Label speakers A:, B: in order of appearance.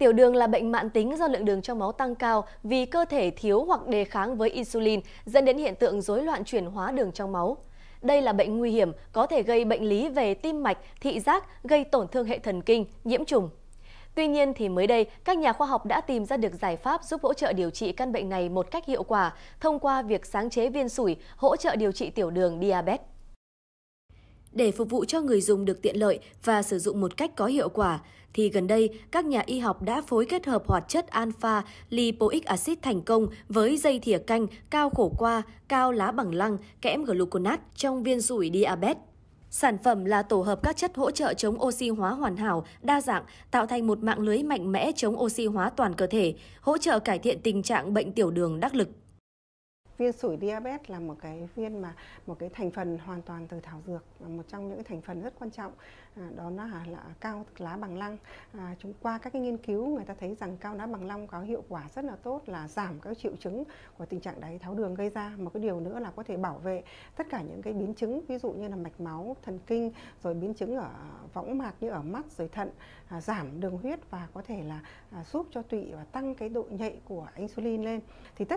A: Tiểu đường là bệnh mạng tính do lượng đường trong máu tăng cao vì cơ thể thiếu hoặc đề kháng với insulin, dẫn đến hiện tượng rối loạn chuyển hóa đường trong máu. Đây là bệnh nguy hiểm, có thể gây bệnh lý về tim mạch, thị giác, gây tổn thương hệ thần kinh, nhiễm trùng. Tuy nhiên thì mới đây, các nhà khoa học đã tìm ra được giải pháp giúp hỗ trợ điều trị căn bệnh này một cách hiệu quả thông qua việc sáng chế viên sủi hỗ trợ điều trị tiểu đường diabetes. Để phục vụ cho người dùng được tiện lợi và sử dụng một cách có hiệu quả, thì gần đây, các nhà y học đã phối kết hợp hoạt chất alpha lipoic acid thành công với dây thìa canh, cao khổ qua, cao lá bằng lăng, kẽm gluconat trong viên sủi diabetes. Sản phẩm là tổ hợp các chất hỗ trợ chống oxy hóa hoàn hảo, đa dạng, tạo thành một mạng lưới mạnh mẽ chống oxy hóa toàn cơ thể, hỗ trợ cải thiện tình trạng bệnh tiểu đường đắc lực
B: viên sủi diabetes là một cái viên mà một cái thành phần hoàn toàn từ thảo dược một trong những thành phần rất quan trọng à, đó là, là cao lá bằng lăng à, chúng qua các cái nghiên cứu người ta thấy rằng cao lá bằng lăng có hiệu quả rất là tốt là giảm các triệu chứng của tình trạng đáy tháo đường gây ra một cái điều nữa là có thể bảo vệ tất cả những cái biến chứng ví dụ như là mạch máu thần kinh rồi biến chứng ở võng mạc như ở mắt rồi thận à, giảm đường huyết và có thể là à, giúp cho tụy và tăng cái độ nhạy của insulin lên thì tất